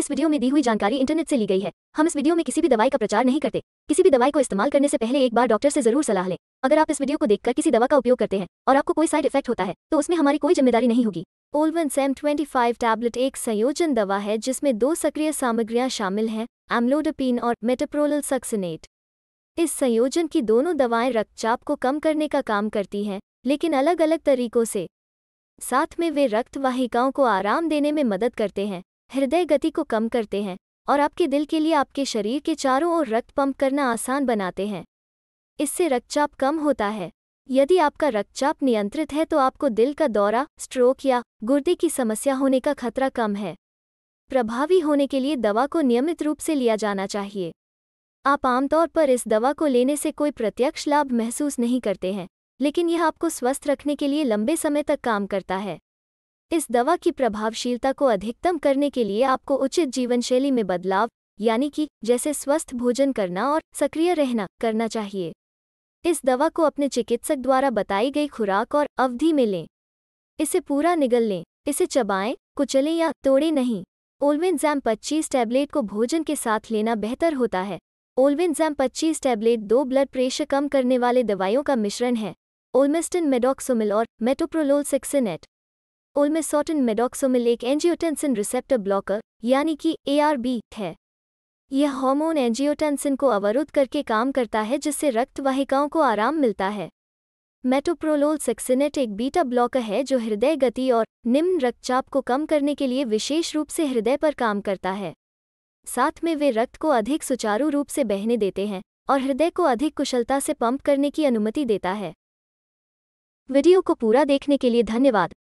इस वीडियो में दी हुई जानकारी इंटरनेट से ली गई है हम इस वीडियो में किसी भी दवाई का प्रचार नहीं करते किसी भी दवाई को इस्तेमाल करने से पहले एक बार डॉक्टर से जरूर सलाह लें अगर आप इस वीडियो को देखकर किसी दवा का उपयोग करते हैं और आपको कोई साइड इफेक्ट होता है तो उसमें हमारी कोई जिम्मेदारी नहीं होगी ओल्वन सैम टैबलेट एक संयोजन दवा है जिसमें दो सक्रिय सामग्रियां शामिल हैं एम्लोडोपिन और मेटाप्रोलल सक्सिनेट इस संयोजन की दोनों दवाएं रक्तचाप को कम करने का काम करती हैं लेकिन अलग अलग तरीकों से साथ में वे रक्त वाहिकाओं को आराम देने में मदद करते हैं हृदय गति को कम करते हैं और आपके दिल के लिए आपके शरीर के चारों ओर रक्त पंप करना आसान बनाते हैं इससे रक्तचाप कम होता है यदि आपका रक्तचाप नियंत्रित है तो आपको दिल का दौरा स्ट्रोक या गुर्दे की समस्या होने का खतरा कम है प्रभावी होने के लिए दवा को नियमित रूप से लिया जाना चाहिए आप आमतौर पर इस दवा को लेने से कोई प्रत्यक्ष लाभ महसूस नहीं करते हैं लेकिन यह आपको स्वस्थ रखने के लिए लंबे समय तक काम करता है इस दवा की प्रभावशीलता को अधिकतम करने के लिए आपको उचित जीवनशैली में बदलाव यानी कि जैसे स्वस्थ भोजन करना और सक्रिय रहना करना चाहिए इस दवा को अपने चिकित्सक द्वारा बताई गई खुराक और अवधि में लें इसे पूरा निगल लें इसे चबाएं कुचलें या तोड़ें नहीं ओल्वेंजैम 25 टैबलेट को भोजन के साथ लेना बेहतर होता है ओल्वेंजैम 25 टैबलेट दो ब्लड प्रेशर कम करने वाले दवाइयों का मिश्रण है ओलमेस्टिन मेडोक्सोमिल और मेटोप्रोलोल सिक्सिनेट ओलमेसोटिन मेडोक्सोमिल एक एंजियोटेंसिन रिसेप्टर ब्लॉकर यानी कि एआरबी है यह हार्मोन एंजियोटेंसिन को अवरुद्ध करके काम करता है जिससे रक्त वाहिकाओं को आराम मिलता है मेटोप्रोलोल सेक्सिनेट एक बीटा ब्लॉकर है जो हृदय गति और निम्न रक्तचाप को कम करने के लिए विशेष रूप से हृदय पर काम करता है साथ में वे रक्त को अधिक सुचारू रूप से बहने देते हैं और हृदय को अधिक कुशलता से पंप करने की अनुमति देता है वीडियो को पूरा देखने के लिए धन्यवाद